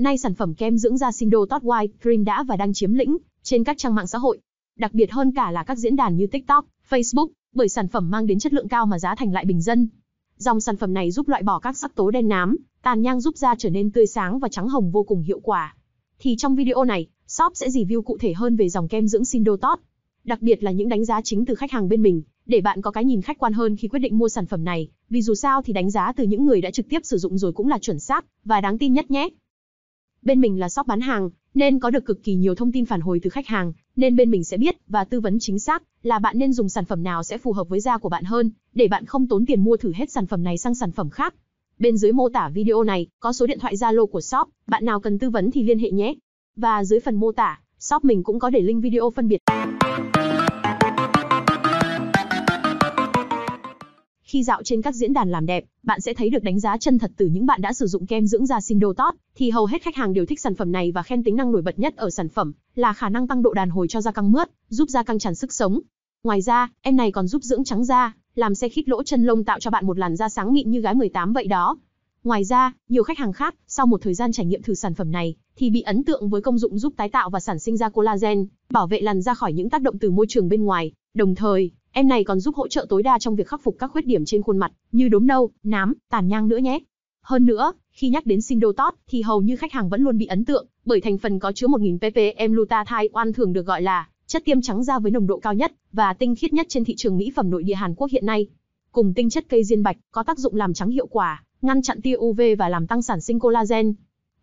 Hiện nay sản phẩm kem dưỡng da Sindo Tot White Cream đã và đang chiếm lĩnh trên các trang mạng xã hội, đặc biệt hơn cả là các diễn đàn như TikTok, Facebook, bởi sản phẩm mang đến chất lượng cao mà giá thành lại bình dân. Dòng sản phẩm này giúp loại bỏ các sắc tố đen nám, tàn nhang giúp da trở nên tươi sáng và trắng hồng vô cùng hiệu quả. Thì trong video này, shop sẽ review cụ thể hơn về dòng kem dưỡng Sindo Tot, đặc biệt là những đánh giá chính từ khách hàng bên mình, để bạn có cái nhìn khách quan hơn khi quyết định mua sản phẩm này, vì dù sao thì đánh giá từ những người đã trực tiếp sử dụng rồi cũng là chuẩn xác và đáng tin nhất nhé bên mình là shop bán hàng, nên có được cực kỳ nhiều thông tin phản hồi từ khách hàng, nên bên mình sẽ biết và tư vấn chính xác là bạn nên dùng sản phẩm nào sẽ phù hợp với da của bạn hơn, để bạn không tốn tiền mua thử hết sản phẩm này sang sản phẩm khác. Bên dưới mô tả video này có số điện thoại Zalo của shop, bạn nào cần tư vấn thì liên hệ nhé. Và dưới phần mô tả, shop mình cũng có để link video phân biệt. Khi dạo trên các diễn đàn làm đẹp, bạn sẽ thấy được đánh giá chân thật từ những bạn đã sử dụng kem dưỡng da Sindo Tot, thì hầu hết khách hàng đều thích sản phẩm này và khen tính năng nổi bật nhất ở sản phẩm là khả năng tăng độ đàn hồi cho da căng mướt, giúp da căng tràn sức sống. Ngoài ra, em này còn giúp dưỡng trắng da, làm xe khít lỗ chân lông tạo cho bạn một làn da sáng mịn như gái 18 vậy đó. Ngoài ra, nhiều khách hàng khác, sau một thời gian trải nghiệm thử sản phẩm này, thì bị ấn tượng với công dụng giúp tái tạo và sản sinh ra collagen, bảo vệ làn da khỏi những tác động từ môi trường bên ngoài, đồng thời Em này còn giúp hỗ trợ tối đa trong việc khắc phục các khuyết điểm trên khuôn mặt, như đốm nâu, nám, tàn nhang nữa nhé. Hơn nữa, khi nhắc đến Sindotot thì hầu như khách hàng vẫn luôn bị ấn tượng bởi thành phần có chứa 1000 ppm glutathione oan thường được gọi là chất tiêm trắng da với nồng độ cao nhất và tinh khiết nhất trên thị trường mỹ phẩm nội địa Hàn Quốc hiện nay. Cùng tinh chất cây diên bạch có tác dụng làm trắng hiệu quả, ngăn chặn tia UV và làm tăng sản sinh collagen.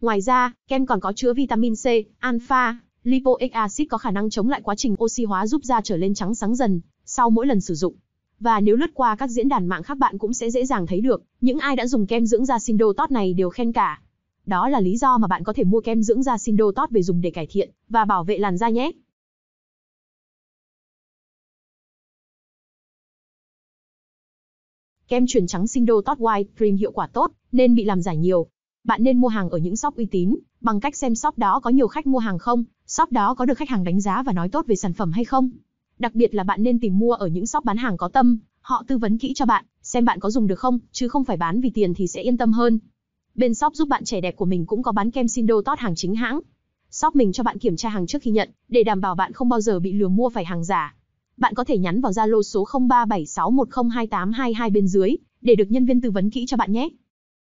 Ngoài ra, kem còn có chứa vitamin C, alpha, lipoic acid có khả năng chống lại quá trình oxy hóa giúp da trở lên trắng sáng dần sau mỗi lần sử dụng. Và nếu lướt qua các diễn đàn mạng khác bạn cũng sẽ dễ dàng thấy được, những ai đã dùng kem dưỡng da Sindo Tot này đều khen cả. Đó là lý do mà bạn có thể mua kem dưỡng da Sindo Tot về dùng để cải thiện và bảo vệ làn da nhé. Kem chuyển trắng Sindo Tot White Cream hiệu quả tốt, nên bị làm giả nhiều. Bạn nên mua hàng ở những shop uy tín, bằng cách xem shop đó có nhiều khách mua hàng không, shop đó có được khách hàng đánh giá và nói tốt về sản phẩm hay không. Đặc biệt là bạn nên tìm mua ở những shop bán hàng có tâm, họ tư vấn kỹ cho bạn, xem bạn có dùng được không, chứ không phải bán vì tiền thì sẽ yên tâm hơn. Bên shop giúp bạn trẻ đẹp của mình cũng có bán kem Sindo tốt hàng chính hãng. Shop mình cho bạn kiểm tra hàng trước khi nhận, để đảm bảo bạn không bao giờ bị lừa mua phải hàng giả. Bạn có thể nhắn vào Zalo số 0376102822 bên dưới để được nhân viên tư vấn kỹ cho bạn nhé.